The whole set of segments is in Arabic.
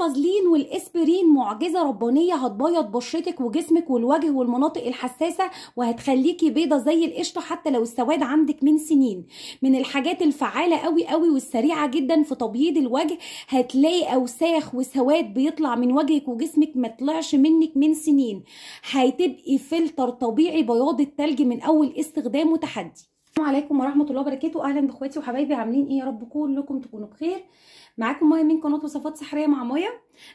الفازلين والاسبرين معجزه ربانيه هتبيض بشرتك وجسمك والوجه والمناطق الحساسه وهتخليكي بيضه زي القشطه حتى لو السواد عندك من سنين من الحاجات الفعاله قوي قوي والسريعه جدا في تبييض الوجه هتلاقي اوساخ وسواد بيطلع من وجهك وجسمك ما طلعش منك من سنين هتبقي فلتر طبيعي بياض التلج من اول استخدام وتحدي السلام عليكم ورحمه الله وبركاته اهلا باخواتي وحبايبي عاملين ايه يا رب كلكم تكونوا بخير معاكم مايا من قناه وصفات سحريه مع مايا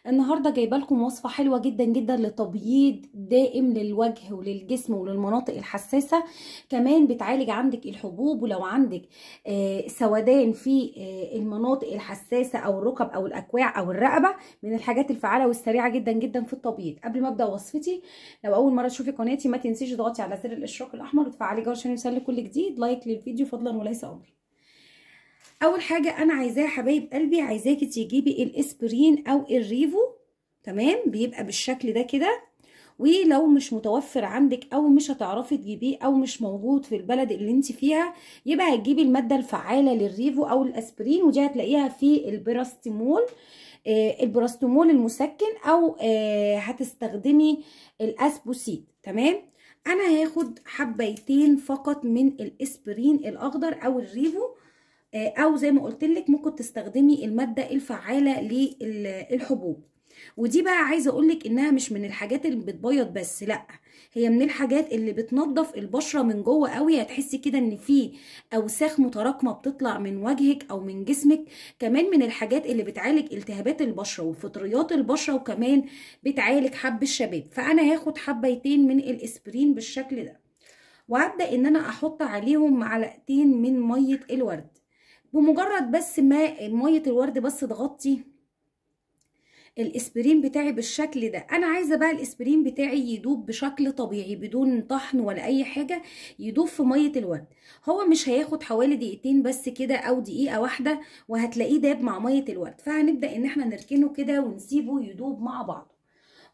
النهارده جايبه لكم وصفه حلوه جدا جدا لتبييض دائم للوجه وللجسم وللمناطق الحساسه كمان بتعالج عندك الحبوب ولو عندك آه، سودان في آه، المناطق الحساسه او الركب او الاكواع او الرقبه من الحاجات الفعاله والسريعه جدا جدا في التبييض قبل ما ابدا وصفتي لو اول مره تشوفي قناتي ما تنسيش تضغطي على زر الاشتراك الاحمر وتفعلي جرس عشان يوصلك كل جديد لايك للفيديو فضلا وليس امرا اول حاجه انا عايزاه يا حبايب قلبي عايزاكي تجيبي الاسبرين او الريفو تمام بيبقى بالشكل ده كده ولو مش متوفر عندك او مش هتعرفي تجيبيه او مش موجود في البلد اللي انت فيها يبقى هتجيبي الماده الفعاله للريفو او الاسبرين ودي هتلاقيها في البراستيمول آه البراستيمول المسكن او آه هتستخدمي الاسبوسيد تمام انا هاخد حبيتين فقط من الاسبرين الاخضر او الريفو آه، او زي ما قلت لك ممكن تستخدمي الماده الفعاله للحبوب ودي بقى عايزه اقول لك انها مش من الحاجات اللي بتبيض بس لا هي من الحاجات اللي بتنظف البشره من جوه قوي هتحسي كده ان في اوساخ متراكمه بتطلع من وجهك او من جسمك كمان من الحاجات اللي بتعالج التهابات البشره وفطريات البشره وكمان بتعالج حب الشباب فانا هاخد حبيتين من الاسبرين بالشكل ده وهبدا ان انا احط عليهم معلقتين من ميه الورد بمجرد بس ما ميه الورد بس تغطي الاسبرين بتاعي بالشكل ده انا عايزه بقى الاسبرين بتاعي يدوب بشكل طبيعي بدون طحن ولا اي حاجه يدوب في ميه الورد هو مش هياخد حوالي دقيقتين بس كده او دقيقه واحده وهتلاقيه داب مع ميه الورد فهنبدا ان احنا نركنه كده ونسيبه يدوب مع بعض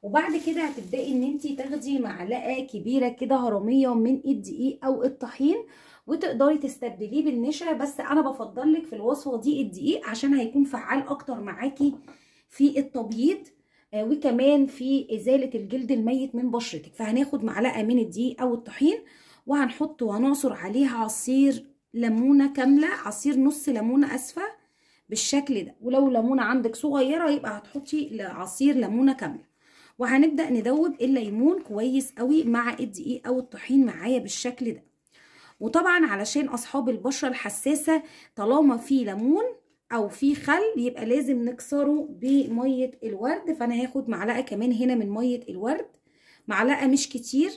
وبعد كده هتبداي ان انت تاخدي معلقه كبيره كده هرميه من الدقيق او الطحين وتقدري تستبدليه بالنشا بس انا بفضلك في الوصفه دي الدقيق عشان هيكون فعال اكتر معاكي في التبييض آه، وكمان في ازاله الجلد الميت من بشرتك فهناخد معلقه من الدقيق او الطحين وهنحط وهنعصر عليها عصير ليمونه كامله عصير نص ليمونه اسفه بالشكل ده ولو ليمونه عندك صغيره يبقى هتحطي عصير ليمونه كامله وهنبدأ ندوب الليمون كويس قوي مع الدقيق أو الطحين معايا بالشكل ده وطبعا علشان أصحاب البشرة الحساسة طالما في ليمون أو في خل يبقى لازم نكسره بمية الورد فأنا هاخد معلقة كمان هنا من مية الورد معلقة مش كتير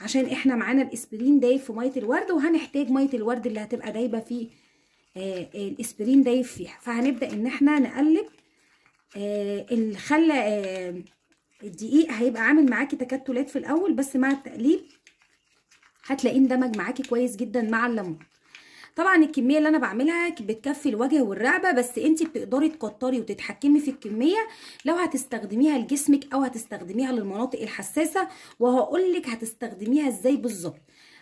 عشان احنا معانا الاسبرين دايب في ميه الورد وهنحتاج ميه الورد اللي هتبقى دايبه في آه، آه، الاسبرين دايب فيها فهنبدا ان احنا نقلب آه، اللي خلى آه، الدقيق هيبقى عامل معاكي تكتلات في الاول بس مع التقليب هتلاقيه اندمج معاكي كويس جدا مع الليمون طبعا الكميه اللي انا بعملها بتكفي الوجه والرقبه بس انت بتقدري تكتري وتتحكمي في الكميه لو هتستخدميها لجسمك او هتستخدميها للمناطق الحساسه وهقول لك هتستخدميها ازاي بالظبط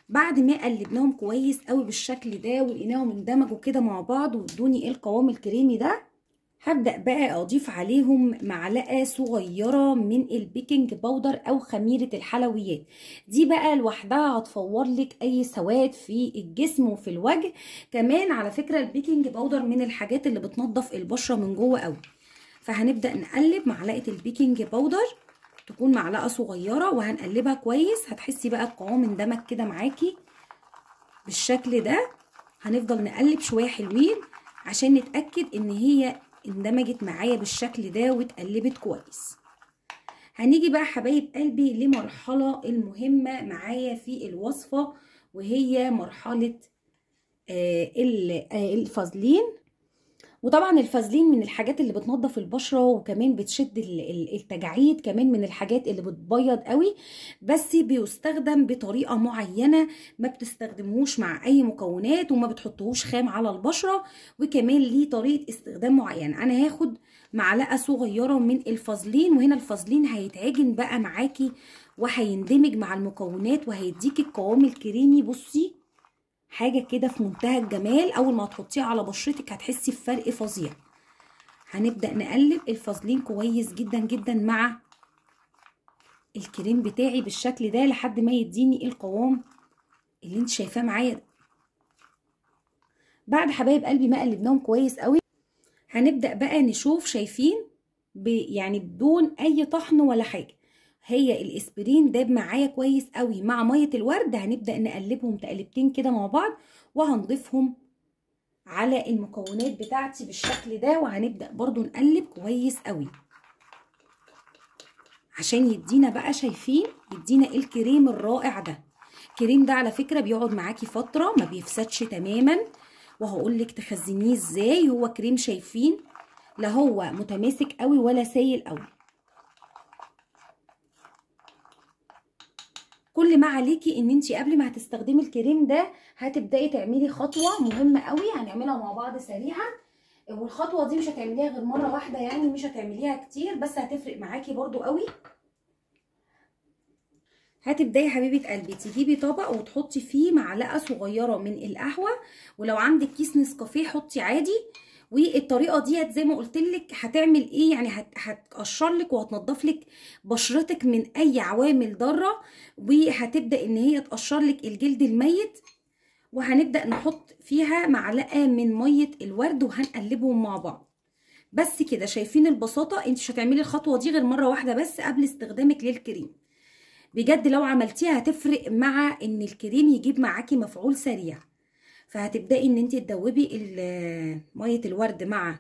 بعد ما قلبناهم كويس قوي بالشكل ده ولقيناهم اندمجوا كده مع بعض وادوني القوام الكريمي ده هبدأ بقى أضيف عليهم معلقة صغيرة من البيكنج باودر أو خميرة الحلويات دي بقى لوحدها هتفور لك أي سواد في الجسم وفي الوجه كمان على فكرة البيكنج باودر من الحاجات اللي بتنضف البشرة من جوه قوي فهنبدأ نقلب معلقة البيكنج باودر تكون معلقة صغيرة وهنقلبها كويس هتحسي بقى القوام اندمج كده معاكي بالشكل ده هنفضل نقلب شوية حلوين عشان نتأكد ان هي اندمجت معايا بالشكل ده واتقلبت كويس هنيجي بقى حبايب قلبي لمرحله المهمه معايا في الوصفه وهي مرحله آه، آه، الفازلين وطبعا الفازلين من الحاجات اللي بتنظف البشره وكمان بتشد التجاعيد كمان من الحاجات اللي بتبيض قوي بس بيستخدم بطريقه معينه ما بتستخدمهوش مع اي مكونات وما بتحطهوش خام على البشره وكمان ليه طريقه استخدام معينه انا هاخد معلقه صغيره من الفازلين وهنا الفازلين هيتعجن بقى معاكي وهيندمج مع المكونات وهيديكي القوام الكريمي بصي حاجة كده في منتهى الجمال أول ما هتحطيها على بشرتك هتحسي بفرق فظيع هنبدأ نقلب الفازلين كويس جدا جدا مع الكريم بتاعي بالشكل ده لحد ما يديني القوام اللي انت شايفاه معايا ده بعد حبايب قلبي ما قلبناهم كويس قوي هنبدأ بقى نشوف شايفين يعني بدون أي طحن ولا حاجة هي الاسبرين داب معايا كويس قوي مع ميه الورد هنبدا نقلبهم تقلبتين كده مع بعض وهنضيفهم على المكونات بتاعتي بالشكل ده وهنبدا برضو نقلب كويس قوي عشان يدينا بقى شايفين يدينا الكريم الرائع ده الكريم ده على فكره بيقعد معاكي فتره ما بيفسدش تماما وهقول لك تخزنيه ازاي هو كريم شايفين لا هو متماسك قوي ولا سايل قوي كل ما عليكي ان انت قبل ما هتستخدمي الكريم ده هتبداي تعملي خطوه مهمه قوي هنعملها مع بعض سريعا والخطوه دي مش هتعمليها غير مره واحده يعني مش هتعمليها كتير بس هتفرق معاكي برده قوي هتبداي حبيبه قلبي تجيبي طبق وتحطي فيه معلقه صغيره من القهوه ولو عندك كيس نسكافيه حطي عادي والطريقه ديت زي ما قلت لك هتعمل ايه يعني هتقشر لك وهتنضف لك بشرتك من اي عوامل ضاره وهتبدا ان هي تقشر لك الجلد الميت وهنبدا نحط فيها معلقه من ميه الورد وهنقلبهم مع بعض بس كده شايفين البساطه انت مش هتعملي الخطوه دي غير مره واحده بس قبل استخدامك للكريم بجد لو عملتيها هتفرق مع ان الكريم يجيب معاكي مفعول سريع فهتبداي ان انت تدوبي ميه الورد مع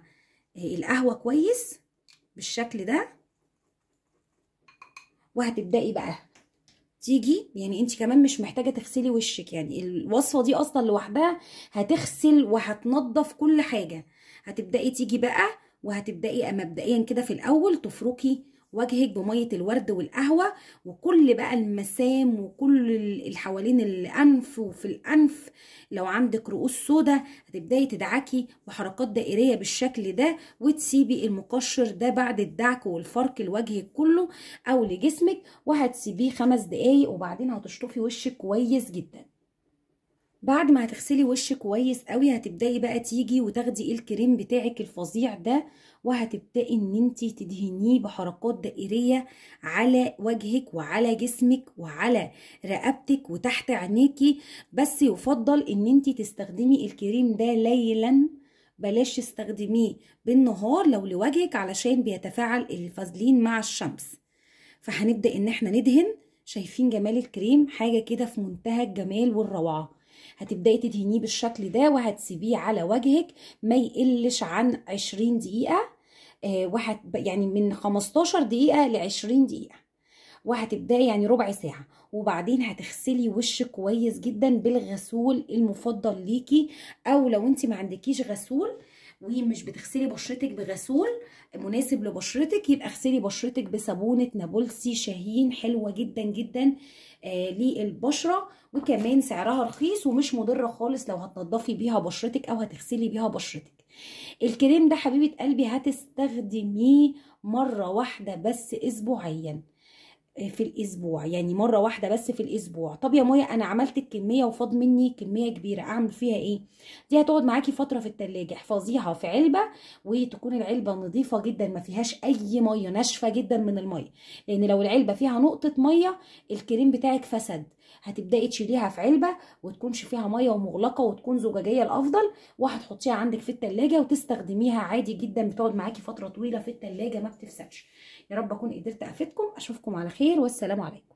القهوه كويس بالشكل ده وهتبداي بقى تيجي يعني انت كمان مش محتاجه تغسلي وشك يعني الوصفه دي اصلا لوحدها هتغسل وهتنضف كل حاجه هتبداي تيجي بقى وهتبداي مبدئيا كده في الاول تفركي وجهك بميه الورد والقهوه وكل بقى المسام وكل اللي حوالين الانف وفي الانف لو عندك رؤوس سودة هتبداي تدعكي بحركات دائريه بالشكل ده وتسيبي المقشر ده بعد الدعك والفرك لوجهك كله او لجسمك وهتسيبيه خمس دقايق وبعدين هتشطفي وشك كويس جدا بعد ما هتغسلي وشك كويس قوي هتبداي بقى تيجي وتاخدي الكريم بتاعك الفظيع ده وهتبداي ان انت تدهنيه بحركات دائريه على وجهك وعلى جسمك وعلى رقبتك وتحت عينيكي بس يفضل ان انت تستخدمي الكريم ده ليلا بلاش تستخدميه بالنهار لو لوجهك علشان بيتفاعل الفازلين مع الشمس فهنبدا ان احنا ندهن شايفين جمال الكريم حاجه كده في منتهى الجمال والروعه هتبداي تدهنيه بالشكل ده وهتسيبيه على وجهك ما يقلش عن 20 دقيقه آه، وهت يعني من 15 دقيقه ل 20 دقيقه وهتبداي يعني ربع ساعه وبعدين هتغسلي وشك كويس جدا بالغسول المفضل ليكي او لو انت ما عندكيش غسول ومش بتغسلي بشرتك بغسول مناسب لبشرتك يبقى اغسلي بشرتك بصابونه نابلسي شاهين حلوه جدا جدا آه للبشره وكمان سعرها رخيص ومش مضره خالص لو هتنضفي بيها بشرتك او هتغسلي بيها بشرتك الكريم ده حبيبه قلبي هتستخدميه مره واحده بس اسبوعيا في الاسبوع يعني مره واحده بس في الاسبوع طب يا ميه انا عملت الكميه وفاض مني كميه كبيره اعمل فيها ايه دي هتقعد معاكي فتره في التلاجة احفظيها في علبه وتكون العلبه نظيفه جدا ما فيهاش اي ميه ناشفه جدا من الميه لان لو العلبه فيها نقطه ميه الكريم بتاعك فسد هتبداي تشيليها في علبه وتكونش فيها ميه ومغلقه وتكون زجاجيه الافضل وهتحطيها عندك في التلاجة وتستخدميها عادي جدا بتقعد معاكي فتره طويله في التلاجة ما بتفسدش يا رب اكون قدرت افيدكم اشوفكم على خير خير والسلام عليكم